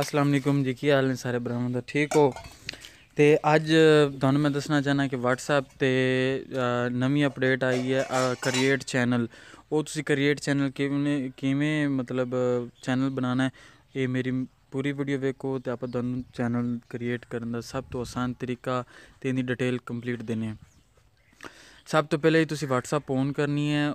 ਅਸਲਾਮ ਅਲੈਕੁਮ ਜੀ ਕੀ ਹਾਲ ਨੇ ਸਾਰੇ ਬ੍ਰਾਹਮਣ ਦਾ ਠੀਕ ਹੋ ਤੇ ਅੱਜ ਤੁਹਾਨੂੰ ਮੈਂ ਦੱਸਣਾ ਚਾਹਨਾ ਕਿ WhatsApp ਤੇ ਨਵੀਂ ਅਪਡੇਟ ਆਈ ਹੈ ਕ੍ਰੀਏਟ ਚੈਨਲ ਉਹ ਤੁਸੀਂ ਕ੍ਰੀਏਟ ਚੈਨਲ ਕਿਵੇਂ ਕਿਵੇਂ ਮਤਲਬ ਚੈਨਲ ਬਣਾਉਣਾ ਹੈ ਇਹ ਮੇਰੀ ਪੂਰੀ ਵੀਡੀਓ ਵੇਖੋ ਤੇ ਆਪਾਂ ਤੁਹਾਨੂੰ ਚੈਨਲ ਕ੍ਰੀਏਟ ਕਰਨ ਦਾ ਸਭ ਤੋਂ ਆਸਾਨ ਤਰੀਕਾ ਤੇ ਇਹਦੀ ਡਿਟੇਲ ਕੰਪਲੀਟ ਦੇਣੀ ਹੈ ਸਭ ਤੋਂ ਪਹਿਲੇ ਤੁਸੀਂ WhatsApp ਓਨ ਕਰਨੀ ਹੈ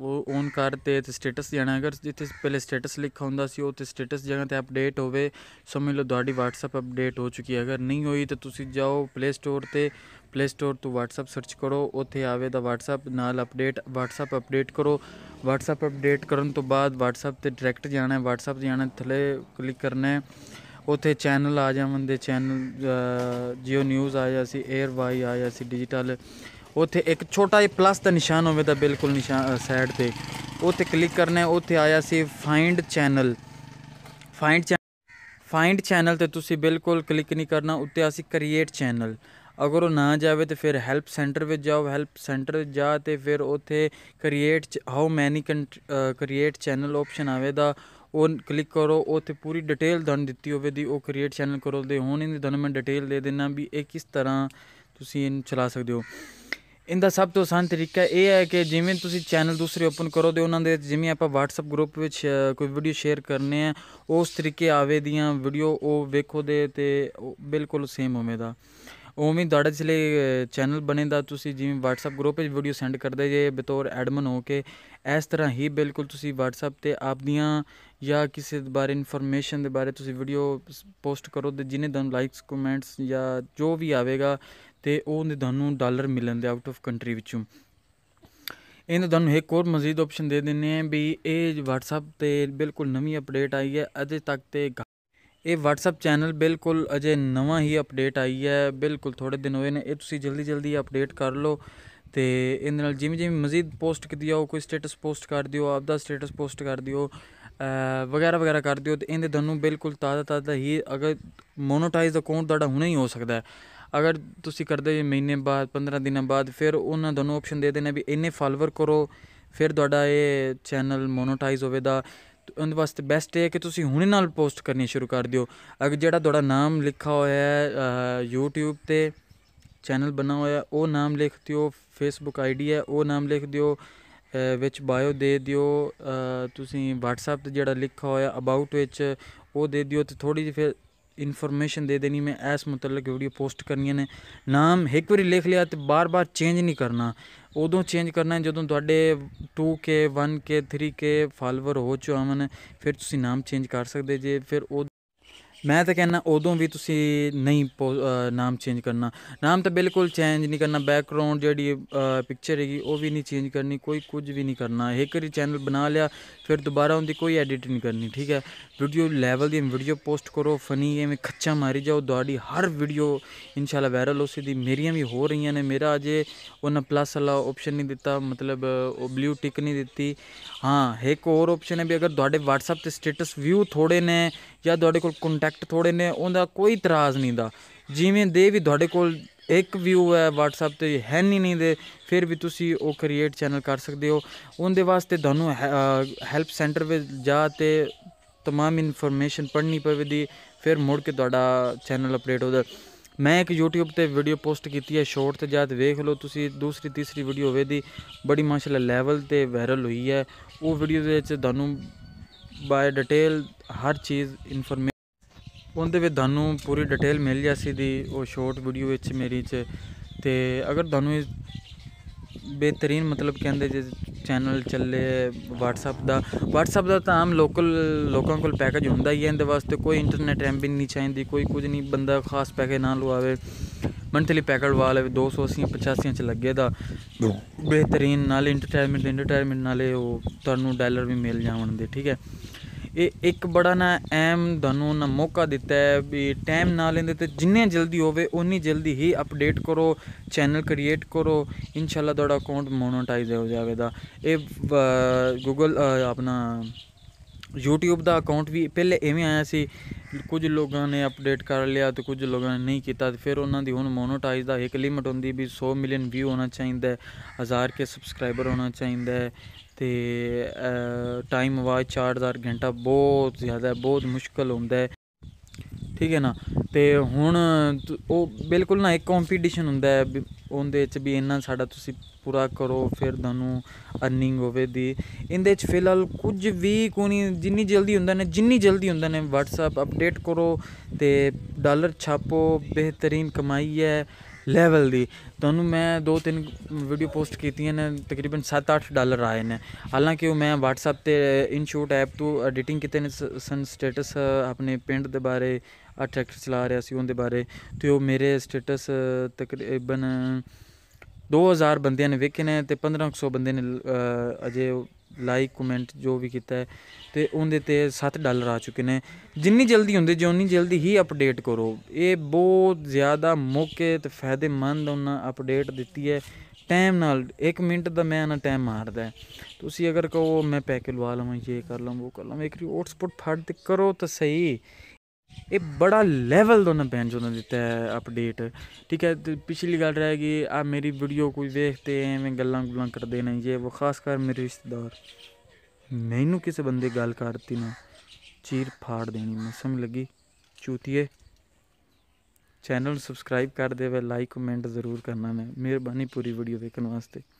ਉਹ ਔਨ ਕਰ ਤੇ ਸਟੇਟਸ ਜਾਣਾ ਅਗਰ ਜਿੱਥੇ ਪਹਿਲੇ ਸਟੇਟਸ ਲਿਖਾ ਹੁੰਦਾ ਸੀ ਉਹ ਤੇ ਸਟੇਟਸ ਜਗ੍ਹਾ ਤੇ ਅਪਡੇਟ ਹੋਵੇ ਸਮਝ ਲਓ ਤੁਹਾਡੀ WhatsApp ਅਪਡੇਟ ਹੋ ਚੁੱਕੀ ਹੈ ਅਗਰ ਨਹੀਂ ਹੋਈ ਤਾਂ ਤੁਸੀਂ ਜਾਓ ਪਲੇ ਸਟੋਰ ਤੇ ਪਲੇ ਸਟੋਰ ਤੋਂ WhatsApp ਸਰਚ ਕਰੋ ਉੱਥੇ ਆਵੇ ਦਾ WhatsApp ਨਾਲ ਅਪਡੇਟ WhatsApp ਅਪਡੇਟ ਕਰੋ WhatsApp ਅਪਡੇਟ ਕਰਨ ਤੋਂ ਬਾਅਦ WhatsApp ਤੇ ਡਾਇਰੈਕਟ ਜਾਣਾ ਹੈ WhatsApp ਜਾਣਾ ਥੱਲੇ ਕਲਿੱਕ ਕਰਨਾ ਹੈ ਉੱਥੇ ਚੈਨਲ ਆ ਜਾਵਨ ਦੇ ਚੈਨਲ ਜਿਓ ਨਿਊਜ਼ ਆ ਜਾ ਸੀ ਏਅਰ ਵਾਈ ਆ ਜਾ ਸੀ ਡਿਜੀਟਲ ਉੱਥੇ ਇੱਕ ਛੋਟਾ ਜਿਹਾ ਪਲੱਸ ਦਾ ਨਿਸ਼ਾਨ ਹੋਵੇ ਤਾਂ ਬਿਲਕੁਲ ਨਿਸ਼ਾਨ ਸਾਈਡ ਤੇ ਉੱਥੇ ਕਲਿੱਕ ਕਰਨਾ ਹੈ ਉੱਥੇ ਆਇਆ ਸੀ find channel find find channel ਤੇ ਤੁਸੀਂ ਬਿਲਕੁਲ ਕਲਿੱਕ ਨਹੀਂ ਕਰਨਾ ਉੱਤੇ ਆਸੀ ਕ੍ਰੀਏਟ ਚੈਨਲ ਅਗਰ ਉਹ ਨਾ ਜਾਵੇ ਤੇ ਫਿਰ ਹੈਲਪ ਸੈਂਟਰ ਵਿੱਚ ਜਾਓ ਹੈਲਪ ਸੈਂਟਰ ਜਾ ਤੇ ਫਿਰ ਉੱਥੇ create how many create channel option ਆਵੇ ਦਾ ਉਹ ਕਲਿੱਕ ਕਰੋ ਉੱਥੇ ਪੂਰੀ ਡਿਟੇਲ ਦਨ ਦਿੱਤੀ ਹੋਵੇ ਦੀ ਉਹ ਕ੍ਰੀਏਟ ਚੈਨਲ ਕਰੋ ਦੇ ਹੁਣ ਇਹਦੇ ਦਨ ਮੈਂ ਡਿਟੇਲ ਦੇ ਦੇਣਾ ਵੀ ਇਹ ਕਿਸ ਤਰ੍ਹਾਂ ਤੁਸੀਂ ਇਹਨੂੰ ਚਲਾ ਸਕਦੇ ਹੋ ਇਹਦਾ ਸਭ ਤੋਂ ਆਸਾਨ ਤਰੀਕਾ ਇਹ ਹੈ ਕਿ ਜਿਵੇਂ ਤੁਸੀਂ ਚੈਨਲ ਦੂਸਰੇ ਓਪਨ ਕਰੋ ਤੇ ਉਹਨਾਂ ਦੇ ਜਿਵੇਂ ਆਪਾਂ WhatsApp ਗਰੁੱਪ ਵਿੱਚ ਕੋਈ ਵੀਡੀਓ ਸ਼ੇਅਰ ਕਰਨੇ ਆ ਉਸ ਤਰੀਕੇ ਆਵੇ ਦੀਆਂ ਵੀਡੀਓ ਉਹ ਵੇਖੋ ਦੇ ਤੇ ਬਿਲਕੁਲ ਸੇਮ ਹੋਵੇ ਦਾ ਉਵੇਂ ਦਾੜਾ ਜਿਲੇ ਚੈਨਲ ਬਣੇਦਾ ਤੁਸੀਂ ਜਿਵੇਂ WhatsApp ਗਰੁੱਪ ਵਿੱਚ ਵੀਡੀਓ ਸੈਂਡ ਕਰਦੇ ਜੇ ਬਤੌਰ ਐਡਮਨ ਹੋ ਕੇ ਇਸ ਤਰ੍ਹਾਂ ਹੀ ਬਿਲਕੁਲ ਤੁਸੀਂ WhatsApp ਤੇ ਆਪਦੀਆਂ ਜਾਂ ਕਿਸੇ ਬਾਰੇ ਇਨਫੋਰਮੇਸ਼ਨ ਦੇ ਬਾਰੇ ਤੁਸੀਂ ਵੀਡੀਓ ਪੋਸਟ ਕਰੋ ਤੇ ਜਿਨੇ ਦਨ ਲਾਈਕਸ ਕਮੈਂਟਸ ਜਾਂ ਜੋ ਵੀ ਆਵੇਗਾ ਤੇ ਉਹ ਤੁਹਾਨੂੰ ਡਾਲਰ ਮਿਲਣ ਦੇ ਆਊਟ ਆਫ ਕੰਟਰੀ ਵਿੱਚੋਂ ਇਹਨਾਂ ਤੁਹਾਨੂੰ ਇੱਕ ਹੋਰ ਮਜ਼ੀਦ ਆਪਸ਼ਨ ਦੇ ਦਿੰਨੇ ਆ ਵੀ ਇਹ WhatsApp ਤੇ ਬਿਲਕੁਲ ਨਵੀਂ ਅਪਡੇਟ ਆਈ ਹੈ ਅਜੇ ਤੱਕ ਤੇ ਇਹ WhatsApp ਚੈਨਲ ਬਿਲਕੁਲ ਅਜੇ ਨਵਾਂ ਹੀ ਅਪਡੇਟ ਆਈ ਹੈ ਬਿਲਕੁਲ ਥੋੜੇ ਦਿਨ ਹੋਏ ਨੇ ਇਹ ਤੁਸੀਂ ਜਲਦੀ ਜਲਦੀ ਅਪਡੇਟ ਕਰ ਲਓ ਤੇ ਇਹਦੇ ਨਾਲ ਜਿਵੇਂ ਜਿਵੇਂ ਮਜ਼ੀਦ ਪੋਸਟ ਕੀਤੀ ਆਓ ਕੋਈ ਸਟੇਟਸ ਪੋਸਟ ਕਰ ਦਿਓ ਆਪ ਦਾ ਸਟੇਟਸ ਪੋਸਟ ਕਰ ਦਿਓ ਵਗੈਰਾ ਵਗੈਰਾ ਕਰ ਦਿਓ ਤੇ ਇਹਦੇ ਤੁਹਾਨੂੰ ਬਿਲਕੁਲ ਤਾਜ਼ਾ ਤਾਜ਼ਾ ਹੀ ਅਗਰ ਮੋਨੋਟਾਈਜ਼ ਅਕਾਊਂਟ ਤੁਹਾਡਾ ਹੁਣੇ ਹੀ ਹੋ ਸਕਦਾ ਹੈ ਅਗਰ ਤੁਸੀਂ ਕਰਦੇ ਹੋ ਮਹੀਨੇ ਬਾਅਦ 15 ਦਿਨਾਂ ਬਾਅਦ ਫਿਰ ਉਹਨਾਂ ਦੋਨੋਂ ਆਪਸ਼ਨ ਦੇ ਦੇਣਾ ਵੀ ਇੰਨੇ ਫਾਲੋਅਰ ਕਰੋ ਫਿਰ ਤੁਹਾਡਾ ਇਹ ਚੈਨਲ ਮੋਨੋਟਾਈਜ਼ ਹੋਵੇਗਾ ਉਹਨਾਂ ਵਾਸਤੇ ਬੈਸਟ ਹੈ ਕਿ ਤੁਸੀਂ ਹੁਣੇ ਨਾਲ ਪੋਸਟ ਕਰਨੀ ਸ਼ੁਰੂ ਕਰ ਦਿਓ ਅਗਰ ਜਿਹੜਾ ਤੁਹਾਡਾ ਨਾਮ ਲਿਖਾ ਹੋਇਆ ਹੈ YouTube ਤੇ ਚੈਨਲ ਬਣਾ ਹੋਇਆ ਉਹ ਨਾਮ ਲਿਖ ਦਿਓ Facebook ਆਈਡੀ ਹੈ ਉਹ ਨਾਮ ਲਿਖ ਦਿਓ ਵਿੱਚ ਬਾਇਓ ਦੇ ਦਿਓ ਤੁਸੀਂ WhatsApp ਤੇ ਜਿਹੜਾ ਲਿਖਾ ਹੋਇਆ ਅਬਾਊਟ ਵਿੱਚ ਉਹ ਦੇ ਦਿਓ ਤੇ ਥੋੜੀ ਜਿਹੀ ਫਿਰ ਇਨਫੋਰਮੇਸ਼ਨ ਦੇ ਦੇਣੀ ਮੈਂ ਐਸ ਮੁਤਲਕ ਵੀਡੀਓ ਪੋਸਟ ਕਰਨੀ ਨੇ ਨਾਮ ਇੱਕ ਵਾਰੀ ਲਿਖ ਲਿਆ ਤੇ ਬਾਰ-ਬਾਰ ਚੇਂਜ ਨਹੀਂ ਕਰਨਾ ਉਦੋਂ ਚੇਂਜ ਕਰਨਾ ਜਦੋਂ ਤੁਹਾਡੇ 2k 1k 3k ਫਾਲੋਅਰ ਹੋ ਚੁਆਵਨ ਫਿਰ ਤੁਸੀਂ ਨਾਮ ਚੇਂਜ ਕਰ ਸਕਦੇ ਜੇ ਫਿਰ ਮੈਂ ਤਾਂ ਕਹਿੰਨਾ ਉਦੋਂ ਵੀ ਤੁਸੀਂ ਨਹੀਂ ਨਾਮ ਚੇਂਜ ਕਰਨਾ ਨਾਮ ਤਾਂ ਬਿਲਕੁਲ ਚੇਂਜ ਨਹੀਂ ਕਰਨਾ ਬੈਕਗ੍ਰਾਉਂਡ ਜਿਹੜੀ ਪਿਕਚਰ ਹੈਗੀ ਉਹ ਵੀ ਨਹੀਂ ਚੇਂਜ ਕਰਨੀ ਕੋਈ ਕੁਝ ਵੀ ਨਹੀਂ ਕਰਨਾ ਇੱਕ ਵਾਰੀ ਚੈਨਲ ਬਣਾ ਲਿਆ ਫਿਰ ਦੁਬਾਰਾ ਉਹਦੀ ਕੋਈ ਐਡਿਟ ਨਹੀਂ ਕਰਨੀ ਠੀਕ ਹੈ ਵੀਡੀਓ ਲੈਵਲ ਦੀ ਵੀਡੀਓ ਪੋਸਟ ਕਰੋ ਫਨੀ ਐਵੇਂ ਖੱਚਾ ਮਾਰੀ ਜਾਓ ਤੁਹਾਡੀ ਹਰ ਵੀਡੀਓ ਇਨਸ਼ਾਅੱਲਾ ਵਾਇਰਲ ਹੋ ਸਕਦੀ ਮੇਰੀਆਂ ਵੀ ਹੋ ਰਹੀਆਂ ਨੇ ਮੇਰਾ ਅਜੇ ਉਹਨਾਂ ਪਲੱਸ ਵਾਲਾ ਆਪਸ਼ਨ ਨਹੀਂ ਦਿੱਤਾ ਮਤਲਬ ਉਹ ਬਲੂ ਟਿਕ ਨਹੀਂ ਦਿੱਤੀ ਹਾਂ ਇੱਕ ਹੋਰ ਆਪਸ਼ਨ ਹੈ ਵੀ ਅਗਰ ਤੁਹਾਡੇ WhatsApp ਤੇ ਸਟੇਟਸ ਵਿਊ ਥੋੜੇ ਨੇ ਜਾਂ ਤੁਹਾਡੇ ਕੋਲ ਕੰਟੈਕਟ ਇਫੈਕਟ ਥੋੜੇ ਨੇ ਉਹਦਾ ਕੋਈ ਇਤਰਾਜ਼ ਨਹੀਂ ਦਾ ਜਿਵੇਂ ਦੇ ਵੀ ਤੁਹਾਡੇ ਕੋਲ ਇੱਕ ਵਿਊ ਹੈ WhatsApp ਤੇ ਹੈ ਨਹੀਂ ਨਹੀਂ ਦੇ ਫਿਰ ਵੀ ਤੁਸੀਂ ਉਹ ਕ੍ਰੀਏਟ ਚੈਨਲ ਕਰ ਸਕਦੇ ਹੋ ਉਹਦੇ ਵਾਸਤੇ ਤੁਹਾਨੂੰ ਹੈਲਪ ਸੈਂਟਰ ਵਿੱਚ ਜਾ ਤੇ तमाम ਇਨਫੋਰਮੇਸ਼ਨ ਪੜ੍ਹਨੀ ਪਵੇਦੀ ਫਿਰ ਮੁੜ ਕੇ ਤੁਹਾਡਾ ਚੈਨਲ ਅਪਡੇਟ ਹੋਦਾ ਮੈਂ ਇੱਕ YouTube ਤੇ ਵੀਡੀਓ ਪੋਸਟ ਕੀਤੀ ਹੈ ਸ਼ਾਰਟ ਤੇ ਜਾ ਤੇ ਵੇਖ ਲਓ ਤੁਸੀਂ ਦੂਸਰੀ ਤੀਸਰੀ ਵੀਡੀਓ ਹੋਵੇ ਦੀ ਬੜੀ ਮਾਸ਼ਾਅੱਲਾ ਲੈਵਲ ਤੇ ਵਾਇਰਲ ਹੋਈ ਹੈ ਉਹ ਵੀਡੀਓ ਦੇ ਵਿੱਚ ਤੁਹਾਨੂੰ ਬਾਏ ਡਿਟੇਲ ਹਰ ਚੀਜ਼ ਇਨਫੋਰਮੇਸ਼ਨ ਉਹਦੇ ਵਿੱਚ ਤੁਹਾਨੂੰ ਪੂਰੀ ਡਿਟੇਲ ਮਿਲ ਜਾਸੀ ਦੀ ਉਹ ਸ਼ਾਰਟ ਵੀਡੀਓ ਵਿੱਚ ਮੇਰੀ ਚ ਤੇ ਅਗਰ ਤੁਹਾਨੂੰ ਇਹ ਬਿਹਤਰੀਨ ਮਤਲਬ ਕਹਿੰਦੇ ਜੇ ਚੈਨਲ ਚੱਲੇ WhatsApp ਦਾ WhatsApp ਦਾ ਤਾਂ ਆਮ ਲੋਕਲ ਲੋਕਾਂ ਕੋਲ ਪੈਕੇਜ ਹੁੰਦਾ ਹੀ ਹੈ ਇਹਦੇ ਵਾਸਤੇ ਕੋਈ ਇੰਟਰਨੈਟ ਐਮਬਿੰਗ ਨਹੀਂ ਚਾਹੀਦੀ ਕੋਈ ਕੁਝ ਨਹੀਂ ਬੰਦਾ ਖਾਸ ਪੈਕੇਜ ਨਾ ਲਵਾਵੇ ਮੰਥਲੀ ਪੈਕੇਜ ਵਾਲੇ 280 85 ਚ ਲੱਗੇ ਦਾ ਬਿਹਤਰੀਨ ਨਾਲ ਇੰਟਰਟੇਨਮੈਂਟ ਇੰਟਰਟੇਨਮੈਂਟ ਨਾਲੇ ਉਹ ਤੁਹਾਨੂੰ ਡਾਲਰ ਵੀ ਮਿਲ ਜਾਵਣਗੇ ਠੀਕ ਹੈ ਇਹ ਇੱਕ ਬੜਾ ਨਾ ਅਹਿਮ ਤੁਹਾਨੂੰ ਨਾ ਮੌਕਾ ਦਿੱਤਾ ਹੈ ਵੀ ਟਾਈਮ ਨਾ ਲੈਂਦੇ ਤੇ ਜਿੰਨੇ ਜਲਦੀ ਹੋਵੇ ਉਨੀ ਜਲਦੀ ਹੀ ਅਪਡੇਟ ਕਰੋ ਚੈਨਲ ਕ੍ਰੀਏਟ ਕਰੋ ਇਨਸ਼ਾਅੱਲਾ ਤੁਹਾਡਾ ਅਕਾਊਂਟ ਮੋਨੋਟਾਈਜ਼ ਹੋ ਜਾਵੇਗਾ ਇਹ ਗੂਗਲ ਆਪਣਾ YouTube ਦਾ ਅਕਾਊਂਟ ਵੀ ਪਹਿਲੇ ਐਵੇਂ ਆਇਆ ਸੀ ਕੁਝ ਲੋਕਾਂ ਨੇ ਅਪਡੇਟ ਕਰ ਲਿਆ ਤੇ ਕੁਝ ਲੋਕਾਂ ਨੇ ਨਹੀਂ ਕੀਤਾ ਤੇ ਫਿਰ ਉਹਨਾਂ ਦੀ ਹੁਣ ਮੋਨੋਟਾਈਜ਼ ਦਾ ਇੱਕ ਲਿਮਟ ਹੁੰਦੀ ਵੀ 100 ਮਿਲੀਅਨ ਵਿਊ ਹੋਣਾ ਚਾਹੀਦਾ ਹੈ 1000 ਕੇ ਸਬਸਕ੍ਰਾਈਬਰ ਹੋਣਾ ਚਾਹੀਦਾ ਹੈ ਤੇ ਟਾਈਮ ਵਾਚ 4000 ਘੰਟਾ ਬਹੁਤ ਜ਼ਿਆਦਾ ਬਹੁਤ ਮੁਸ਼ਕਲ ਹੁੰਦਾ ਹੈ ਠੀਕ ਹੈ ਨਾ ਤੇ ਹੁਣ ਉਹ ਬਿਲਕੁਲ ਨਾ ਇੱਕ ਕੰਪੀਟੀਸ਼ਨ ਹੁੰਦਾ ਹੈ ਉਹਦੇ ਵਿੱਚ ਵੀ ਇੰਨਾ ਸਾਡਾ ਤੁਸੀਂ ਪੂਰਾ ਕਰੋ ਫਿਰ ਤੁਹਾਨੂੰ ਅਰਨਿੰਗ ਹੋਵੇ ਦੀ ਇਹਦੇ ਚ ਫਿਲਹਾਲ ਕੁਝ ਵੀ ਕੋਈ ਜਿੰਨੀ ਜਲਦੀ ਹੁੰਦਾ ਨੇ ਜਿੰਨੀ ਜਲਦੀ ਹੁੰਦਾ ਨੇ WhatsApp ਅਪਡੇਟ ਕਰੋ ਤੇ ਡਾਲਰ ਛਾਪੋ ਬਿਹਤਰੀਨ ਕਮਾਈ ਹੈ ਲੈਵਲ ਦੀ ਤੁਹਾਨੂੰ ਮੈਂ ਦੋ ਤਿੰਨ ਵੀਡੀਓ ਪੋਸਟ ਕੀਤੀਆਂ ਨੇ ਤਕਰੀਬਨ 7-8 ਡਾਲਰ ਆਏ ਨੇ ਹਾਲਾਂਕਿ ਉਹ ਮੈਂ WhatsApp ਤੇ ਇਨਸ਼ੂਟ ਐਪ ਤੋਂ ਐਡੀਟਿੰਗ ਕੀਤੇ ਨੇ ਸਨ ਸਟੇਟਸ ਆਪਣੇ ਪਿੰਡ ਦੇ ਬਾਰੇ ਅਟਰੈਕਟ ਚਲਾ ਰਿਹਾ ਸੀ ਉਹਦੇ ਬਾਰੇ ਤੇ ਉਹ ਮੇਰੇ ਸਟੇਟਸ ਤਕਰੀਬਨ 2000 ਬੰਦਿਆਂ ਨੇ ਵੇਖੇ ਨੇ ਤੇ 1500 ਬੰਦੇ ਨੇ ਅਜੇ ਲਾਈਕ ਕਮੈਂਟ ਜੋ ਵੀ ਕੀਤਾ ਹੈ ਤੇ ਉਹਦੇ ਤੇ 7 ਡਾਲਰ ਆ ਚੁੱਕੇ ਨੇ ਜਿੰਨੀ ਜਲਦੀ ਹੁੰਦੇ ਜੇ ਜਲਦੀ ਹੀ ਅਪਡੇਟ ਕਰੋ ਇਹ ਬਹੁਤ ਜ਼ਿਆਦਾ ਮੌਕੇ ਤੇ ਫਾਇਦੇਮੰਦ ਉਹਨਾਂ ਅਪਡੇਟ ਦਿੱਤੀ ਹੈ ਟਾਈਮ ਨਾਲ 1 ਮਿੰਟ ਦਾ ਮੈਂ ਨਾ ਟਾਈਮ ਮਾਰਦਾ ਤੁਸੀਂ ਅਗਰ ਕਹੋ ਮੈਂ ਪੈਕੇ ਲਵਾ ਲਵਾਂ ਇਹ ਕਰ ਲਵਾਂ ਉਹ ਕਰ ਲਵਾਂ ਇੱਕ ਹੌਟਸਪੌਟ ਫੜ ਤੇ ਕਰੋ ਤਾਂ ਸਹੀ ਇਹ ਬੜਾ ਲੈਵਲ ਦਾ ਨਾ ਬੈਂਜ ਉਹਨਾਂ ਦਿੱਤਾ ਹੈ ਅਪਡੇਟ ਠੀਕ ਹੈ ਤੇ ਪਿਛਲੀ ਗੱਲ ਰਹਿ ਗਈ ਆ ਮੇਰੀ ਵੀਡੀਓ ਕੋਈ ਵੇਖਦੇ ਐਵੇਂ ਗੱਲਾਂ ਗੁੱਲਾਂ ਕਰਦੇ ਨਹੀਂ ਜੇ ਉਹ ਖਾਸ ਕਰ ਮੇਰੇ ਰਿਸ਼ਤੇਦਾਰ ਮੈਨੂੰ ਕਿਸੇ ਬੰਦੇ ਗੱਲ ਕਰਤੀ ਨਾ ਚੀਰ ਫਾੜ ਦੇਣੀ ਮੈਨੂੰ ਸਮਝ ਲੱਗੀ ਚੂਤੀਏ ਚੈਨਲ ਸਬਸਕ੍ਰਾਈਬ ਕਰ ਦੇਵੇ ਲਾਈਕ ਕਮੈਂਟ ਜ਼ਰੂਰ ਕਰਨਾ ਨੇ ਮਿਹਰਬਾਨੀ ਪੂਰੀ ਵੀਡੀਓ ਦੇਖਣ ਵਾਸਤੇ